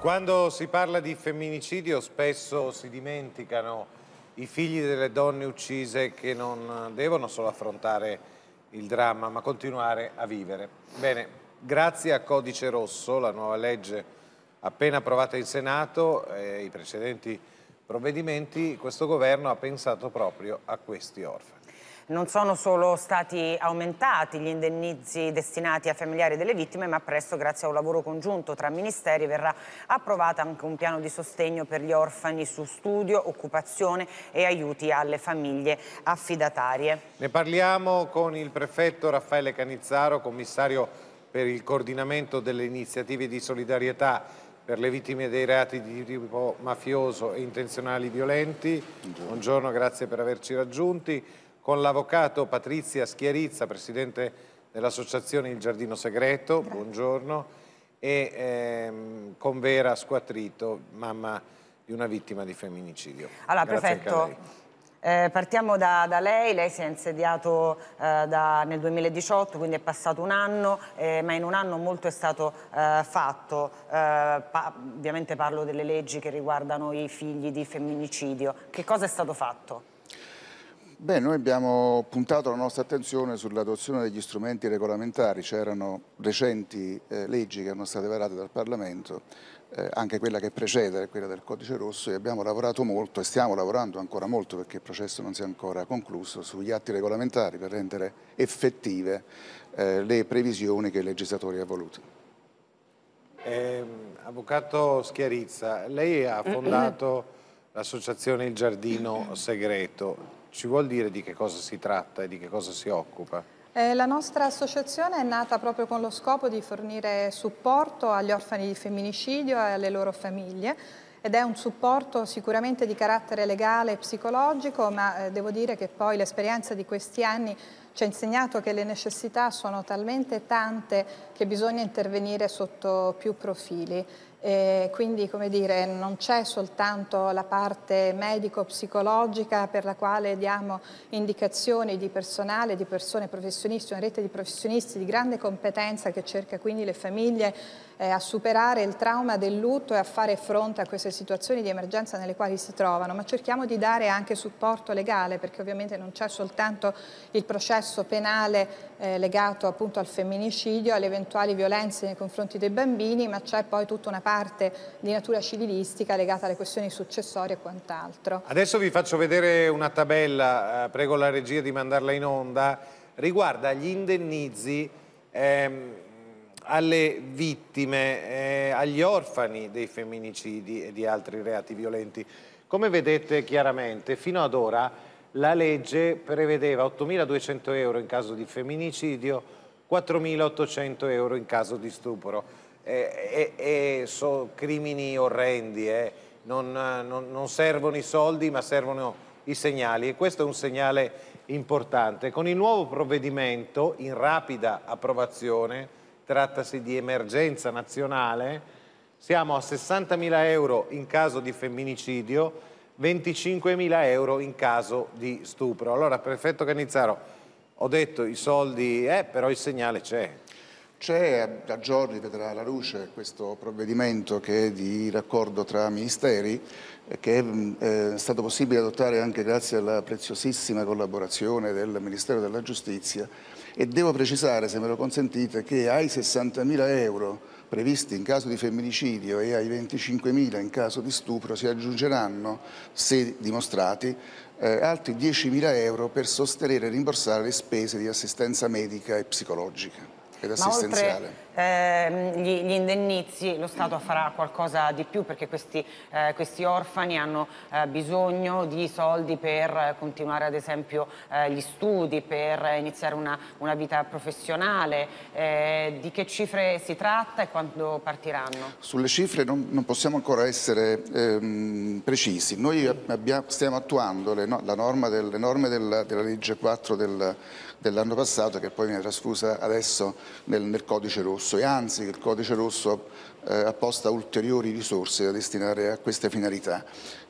Quando si parla di femminicidio spesso si dimenticano i figli delle donne uccise che non devono solo affrontare il dramma ma continuare a vivere. Bene, grazie a Codice Rosso, la nuova legge appena approvata in Senato e i precedenti provvedimenti, questo governo ha pensato proprio a questi orfani non sono solo stati aumentati gli indennizi destinati ai familiari delle vittime, ma presto, grazie a un lavoro congiunto tra ministeri, verrà approvato anche un piano di sostegno per gli orfani su studio, occupazione e aiuti alle famiglie affidatarie. Ne parliamo con il prefetto Raffaele Canizzaro, commissario per il coordinamento delle iniziative di solidarietà per le vittime dei reati di tipo mafioso e intenzionali violenti. Buongiorno, Buongiorno grazie per averci raggiunti con l'avvocato Patrizia Schiarizza, presidente dell'associazione Il Giardino Segreto, Grazie. buongiorno, e ehm, con Vera Squattrito, mamma di una vittima di femminicidio. Allora, Grazie prefetto, eh, partiamo da, da, lei, lei si è insediato eh, da, nel 2018, quindi è passato un anno, eh, ma in un anno molto è stato eh, fatto. Eh, pa ovviamente parlo delle leggi che riguardano i figli di femminicidio. Che cosa è stato fatto? Beh, noi abbiamo puntato la nostra attenzione sull'adozione degli strumenti regolamentari, c'erano recenti eh, leggi che erano state varate dal Parlamento, eh, anche quella che precede, quella del codice rosso, e abbiamo lavorato molto e stiamo lavorando ancora molto perché il processo non si è ancora concluso sugli atti regolamentari per rendere effettive eh, le previsioni che il legislatore ha voluto. Ehm, avvocato Schiarizza, lei ha eh, eh. fondato l'associazione Il Giardino Segreto ci vuol dire di che cosa si tratta e di che cosa si occupa? Eh, la nostra associazione è nata proprio con lo scopo di fornire supporto agli orfani di femminicidio e alle loro famiglie ed è un supporto sicuramente di carattere legale e psicologico, ma eh, devo dire che poi l'esperienza di questi anni ci ha insegnato che le necessità sono talmente tante che bisogna intervenire sotto più profili. Eh, quindi come dire, non c'è soltanto la parte medico-psicologica per la quale diamo indicazioni di personale, di persone professionisti, una rete di professionisti di grande competenza che cerca quindi le famiglie eh, a superare il trauma del lutto e a fare fronte a queste situazioni di emergenza nelle quali si trovano, ma cerchiamo di dare anche supporto legale perché ovviamente non c'è soltanto il processo penale eh, legato appunto al femminicidio, alle eventuali violenze nei confronti dei bambini, ma c'è poi tutta una parte di natura civilistica legata alle questioni successorie e quant'altro. Adesso vi faccio vedere una tabella, eh, prego la regia di mandarla in onda, riguarda gli indennizi ehm, alle vittime, eh, agli orfani dei femminicidi e di altri reati violenti. Come vedete chiaramente, fino ad ora la legge prevedeva 8.200 euro in caso di femminicidio, 4.800 euro in caso di stupro. E, e, e sono crimini orrendi, eh. non, non, non servono i soldi ma servono i segnali e questo è un segnale importante. Con il nuovo provvedimento in rapida approvazione trattasi di emergenza nazionale, siamo a 60.000 euro in caso di femminicidio, 25.000 euro in caso di stupro. Allora, prefetto Canizzaro, ho detto i soldi, eh, però il segnale c'è. C'è, da giorni vedrà la luce questo provvedimento che è di raccordo tra ministeri, che eh, è stato possibile adottare anche grazie alla preziosissima collaborazione del Ministero della Giustizia e devo precisare, se me lo consentite, che ai 60.000 euro previsti in caso di femminicidio e ai 25.000 in caso di stupro si aggiungeranno, se dimostrati, eh, altri 10.000 euro per sostenere e rimborsare le spese di assistenza medica e psicologica ed assistenziale. Oltre, eh, gli, gli, indennizi lo Stato farà qualcosa di più perché questi, eh, questi orfani hanno eh, bisogno di soldi per eh, continuare ad esempio eh, gli studi, per iniziare una, una vita professionale. Eh, di che cifre si tratta e quando partiranno? Sulle cifre non, non possiamo ancora essere ehm, precisi. Noi abbiamo, stiamo attuando le, no, norma del, le norme della, della legge 4 del dell'anno passato che poi viene trasfusa adesso nel, nel codice rosso e anzi il codice rosso eh, apposta ulteriori risorse da destinare a queste finalità.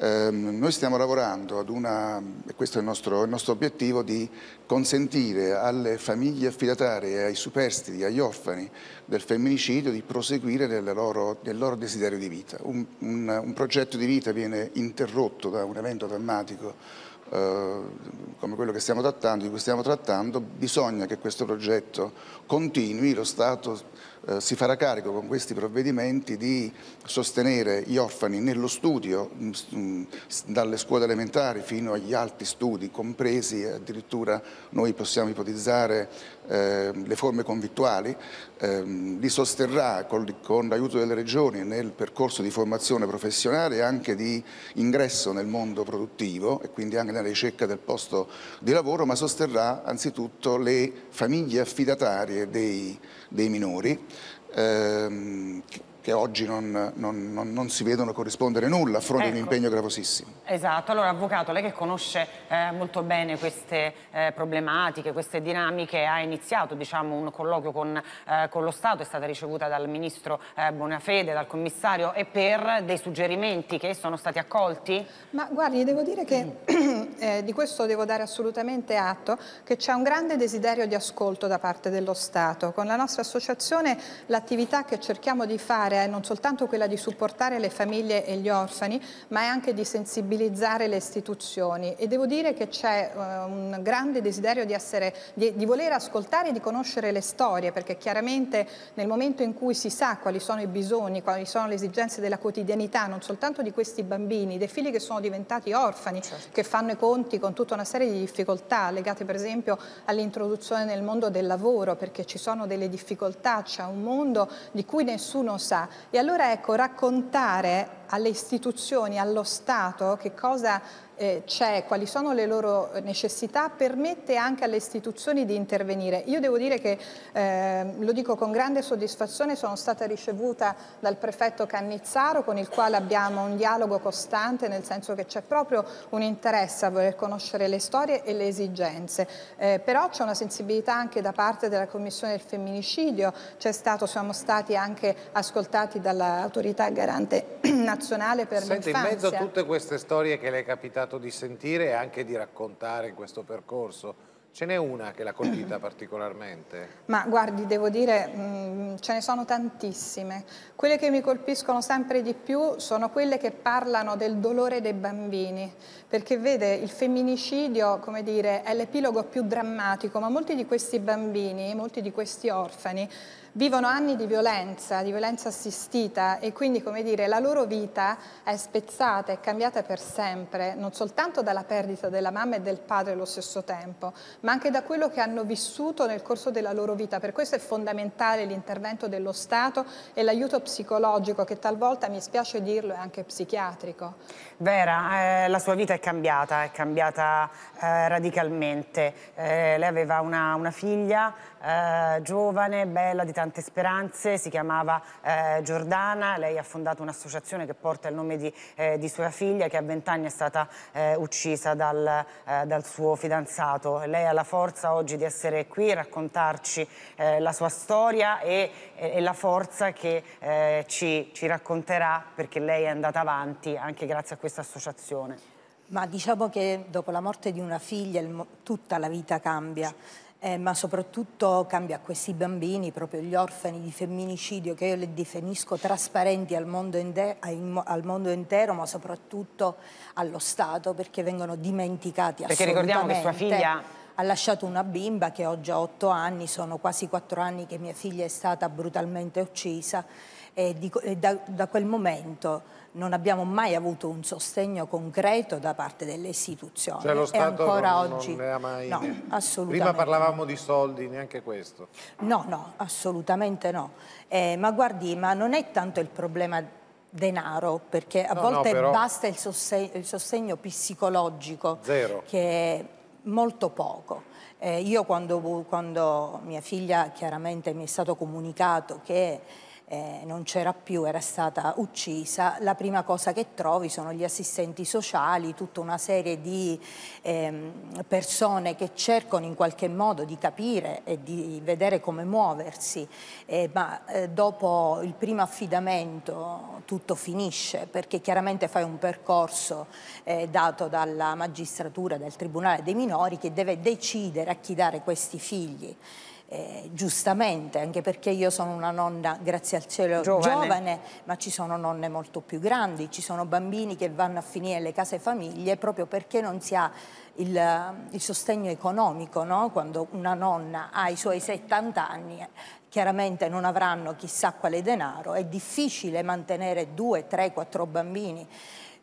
Eh, noi stiamo lavorando ad una, e questo è il nostro, il nostro obiettivo, di consentire alle famiglie affidatarie, ai superstiti, agli orfani del femminicidio di proseguire nel loro, nel loro desiderio di vita. Un, un, un progetto di vita viene interrotto da un evento drammatico eh, come quello che stiamo trattando, di cui stiamo trattando, bisogna che questo progetto continui, lo Stato eh, si farà carico con questi provvedimenti di sostenere gli orfani nello studio, mh, mm, mm, dalle scuole elementari fino agli alti studi, compresi addirittura noi possiamo ipotizzare eh, le forme convittuali, ehm, li sosterrà col, con l'aiuto delle regioni nel percorso di formazione professionale e anche di ingresso nel mondo produttivo e quindi anche nella ricerca del posto di lavoro, ma sosterrà anzitutto le famiglie affidatarie dei, dei minori ehm, che oggi non, non, non, non, si vedono corrispondere nulla a fronte ecco. di un impegno gravosissimo. Esatto, allora Avvocato, lei che conosce eh, molto bene queste eh, problematiche, queste dinamiche, ha iniziato diciamo, un colloquio con, eh, con, lo Stato, è stata ricevuta dal Ministro eh, Bonafede, dal Commissario e per dei suggerimenti che sono stati accolti? Ma guardi, devo dire che mm. eh, di questo devo dare assolutamente atto che c'è un grande desiderio di ascolto da parte dello Stato. Con la nostra associazione l'attività che cerchiamo di fare primaria è non soltanto quella di supportare le famiglie e gli orfani, ma è anche di sensibilizzare le istituzioni. E devo dire che c'è eh, un grande desiderio di, essere, di, di voler ascoltare e di conoscere le storie, perché chiaramente nel momento in cui si sa quali sono i bisogni, quali sono le esigenze della quotidianità, non soltanto di questi bambini, dei figli che sono diventati orfani, certo. che fanno i conti con tutta una serie di difficoltà legate per esempio all'introduzione nel mondo del lavoro, perché ci sono delle difficoltà, c'è un mondo di cui nessuno sa e allora ecco, raccontare alle istituzioni, allo Stato, che cosa eh, c'è, quali sono le loro necessità, permette anche alle istituzioni di intervenire. Io devo dire che, eh, lo dico con grande soddisfazione, sono stata ricevuta dal prefetto Cannizzaro con il quale abbiamo un dialogo costante, nel senso che c'è proprio un interesse a voler conoscere le storie e le esigenze. Eh, però c'è una sensibilità anche da parte della Commissione del femminicidio, stato, siamo stati anche ascoltati dall'autorità garante nazionale per Senti, l'infanzia. in mezzo a tutte queste storie che le è capitato capitato di sentire e anche di raccontare in questo percorso? Ce n'è una che l'ha colpita particolarmente? Ma guardi, devo dire, mh, mm, ce ne sono tantissime. Quelle che mi colpiscono sempre di più sono quelle che parlano del dolore dei bambini, perché vede, il femminicidio, come dire, è l'epilogo più drammatico, ma molti di questi bambini, molti di questi orfani, vivono anni di violenza, di violenza assistita e quindi come dire la loro vita è spezzata, è cambiata per sempre, non soltanto dalla perdita della mamma e del padre allo stesso tempo, ma anche da quello che hanno vissuto nel corso della loro vita. Per questo è fondamentale l'intervento dello Stato e l'aiuto psicologico che talvolta, mi spiace dirlo, è anche psichiatrico. Vera, eh, la sua vita è cambiata, è cambiata eh, radicalmente. Eh, lei aveva una, una figlia eh, giovane, bella, di tanti tante speranze, si chiamava eh, Giordana, lei ha fondato un'associazione che porta il nome di, eh, di sua figlia che a vent'anni è stata eh, uccisa dal, eh, dal, suo fidanzato. Lei ha la forza oggi di essere qui, raccontarci eh, la sua storia e, e, e la forza che eh, ci, ci racconterà perché lei è andata avanti anche grazie a questa associazione. Ma diciamo che dopo la morte di una figlia tutta la vita cambia eh, ma soprattutto cambia a questi bambini, proprio gli orfani di femminicidio, che io le definisco trasparenti al mondo, al mondo, intero, ma soprattutto allo Stato, perché vengono dimenticati perché assolutamente. Perché ricordiamo che sua figlia ha lasciato una bimba che oggi ha otto anni, sono quasi quattro anni che mia figlia è stata brutalmente uccisa e, di, e da, da quel momento non abbiamo mai avuto un sostegno concreto da parte delle istituzioni. Cioè lo Stato e ancora non, oggi non ne ha mai... No, assolutamente. Prima parlavamo di soldi, neanche questo. No, no, assolutamente no. Eh, ma guardi, ma non è tanto il problema denaro, perché a no, volte no, però... basta il sostegno, il sostegno psicologico. Zero. Che molto poco. Eh, io quando, quando mia figlia chiaramente mi è stato comunicato che eh, non c'era più, era stata uccisa, la prima cosa che trovi sono gli assistenti sociali, tutta una serie di ehm, persone che cercano in qualche modo di capire e di vedere come muoversi, eh, ma eh, dopo il primo affidamento tutto finisce perché chiaramente fai un percorso eh, dato dalla magistratura, dal Tribunale dei minori che deve decidere a chi dare questi figli eh, giustamente, anche perché io sono una nonna, grazie al cielo, giovane. giovane. ma ci sono nonne molto più grandi, ci sono bambini che vanno a finire le case famiglie proprio perché non si ha il, eh, il sostegno economico, no? quando una nonna ha i suoi 70 anni chiaramente non avranno chissà quale denaro, è difficile mantenere due, tre, quattro bambini.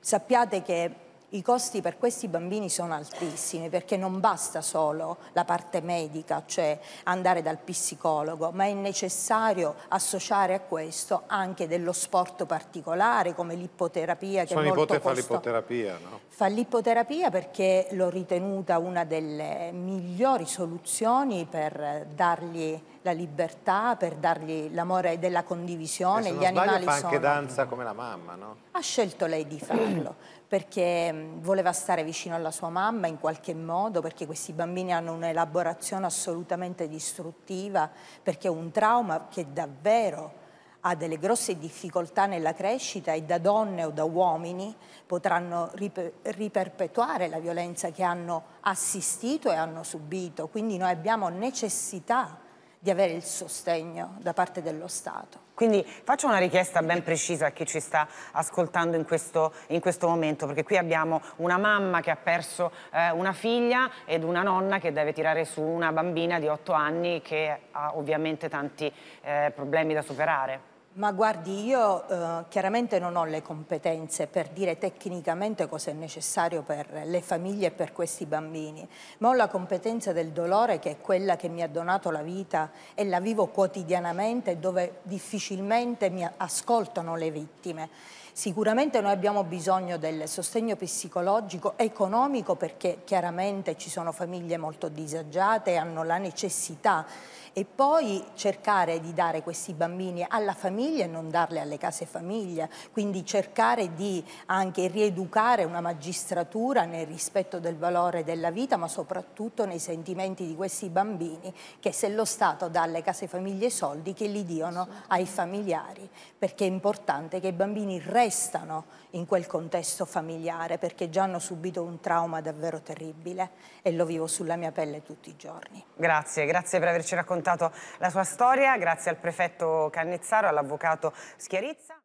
Sappiate che i costi per questi bambini sono altissimi perché non basta solo la parte medica, cioè andare dal psicologo, ma è necessario associare a questo anche dello sport particolare come l'ippoterapia. Sono Sua nipote fa l'ippoterapia, no? Fa l'ippoterapia perché l'ho ritenuta una delle migliori soluzioni per dargli la libertà, per dargli l'amore della condivisione. E se non Gli animali sbaglio fa anche sono... danza come la mamma, no? Ha scelto lei di farlo perché mm, voleva stare vicino alla sua mamma in qualche modo, perché questi bambini hanno un'elaborazione assolutamente distruttiva, perché è un trauma che davvero ha delle grosse difficoltà nella crescita e da donne o da uomini potranno riperpetuare la violenza che hanno assistito e hanno subito. Quindi noi abbiamo necessità di avere il sostegno da parte dello Stato. Quindi faccio una richiesta ben precisa a chi ci sta ascoltando in questo, in questo momento, perché qui abbiamo una mamma che ha perso eh, una figlia ed una nonna che deve tirare su una bambina di 8 anni che ha ovviamente tanti eh, problemi da superare. Ma guardi, io eh, chiaramente non ho le competenze per dire tecnicamente cosa è necessario per le famiglie e per questi bambini, ma ho la competenza del dolore che è quella che mi ha donato la vita e la vivo quotidianamente dove difficilmente mi ascoltano le vittime. Sicuramente noi abbiamo bisogno del sostegno psicologico, economico perché chiaramente ci sono famiglie molto disagiate e hanno la necessità e poi cercare di dare questi bambini alla famiglia e non darli alle case famiglia, quindi cercare di anche rieducare una magistratura nel rispetto del valore della vita ma soprattutto nei sentimenti di questi bambini che se lo Stato dà alle case famiglie i soldi che li diano ai familiari perché è importante che i bambini restano in quel contesto familiare perché già hanno subito un trauma davvero terribile e lo vivo sulla mia pelle tutti i giorni. Grazie, grazie per averci raccontato raccontato la sua storia, grazie al prefetto Cannizzaro, all'avvocato Schiarizza.